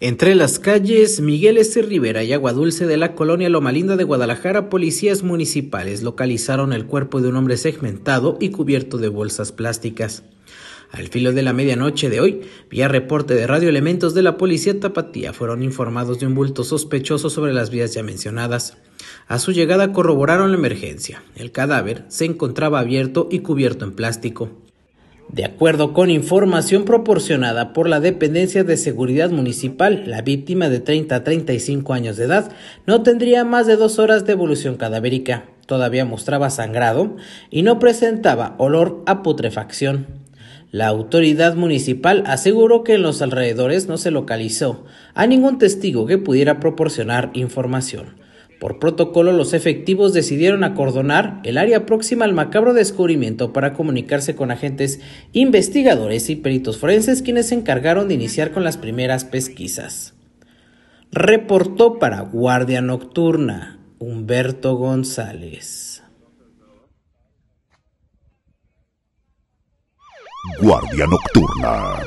Entre las calles Miguel S. Rivera y Agua Dulce de la colonia Loma Linda de Guadalajara, policías municipales localizaron el cuerpo de un hombre segmentado y cubierto de bolsas plásticas. Al filo de la medianoche de hoy, vía reporte de radio, elementos de la policía tapatía fueron informados de un bulto sospechoso sobre las vías ya mencionadas. A su llegada corroboraron la emergencia. El cadáver se encontraba abierto y cubierto en plástico. De acuerdo con información proporcionada por la Dependencia de Seguridad Municipal, la víctima de 30 a 35 años de edad no tendría más de dos horas de evolución cadavérica, todavía mostraba sangrado y no presentaba olor a putrefacción. La autoridad municipal aseguró que en los alrededores no se localizó a ningún testigo que pudiera proporcionar información. Por protocolo, los efectivos decidieron acordonar el área próxima al macabro descubrimiento para comunicarse con agentes investigadores y peritos forenses quienes se encargaron de iniciar con las primeras pesquisas. Reportó para Guardia Nocturna Humberto González. Guardia Nocturna.